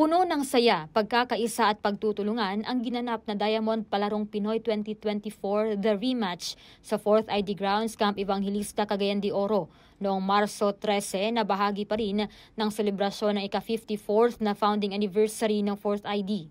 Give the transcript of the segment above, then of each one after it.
Puno ng saya, pagkakaisa at pagtutulungan ang ginanap na Diamond Palarong Pinoy 2024 The Rematch sa 4th ID Grounds Camp Evangelista Cagayan de Oro noong Marso 13 na bahagi pa rin ng selebrasyon ng ika-54th na founding anniversary ng 4th ID.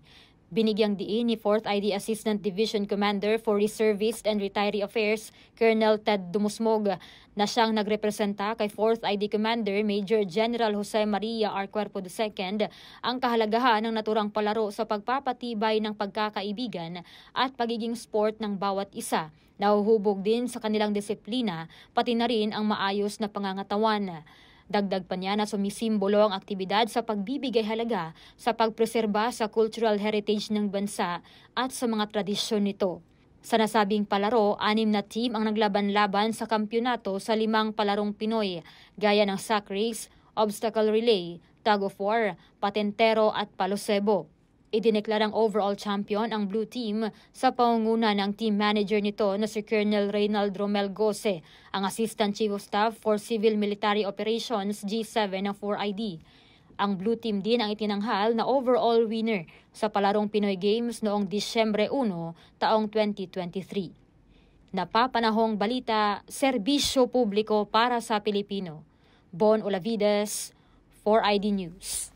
Binigyang diin ni 4th ID Assistant Division Commander for Reservist and Retiree Affairs, Colonel Ted Dumusmog, na siyang nagrepresenta kay 4th ID Commander Major General Jose Maria R. II ang kahalagahan ng naturang palaro sa pagpapatibay ng pagkakaibigan at pagiging sport ng bawat isa. Nahuhubog din sa kanilang disiplina, pati na rin ang maayos na pangangatawan. Dagdag pa niya na sumisimbolo ang aktibidad sa pagbibigay halaga sa pagpreserba sa cultural heritage ng bansa at sa mga tradisyon nito. Sa nasabing palaro, anim na team ang naglaban-laban sa kampyonato sa limang palarong Pinoy, gaya ng sack race, obstacle relay, tug of war, patentero at palosebo. Idineklarang overall champion ang Blue Team sa pangunguna ng team manager nito na si Colonel Reynald Romel Gose, ang Assistant Chief of Staff for Civil Military Operations G7 ng 4ID. Ang Blue Team din ang itinanghal na overall winner sa palarong Pinoy Games noong Disyembre 1, taong 2023 napapanahong balita, serbisyo publiko para sa Pilipino. Bon Olavides, 4ID News.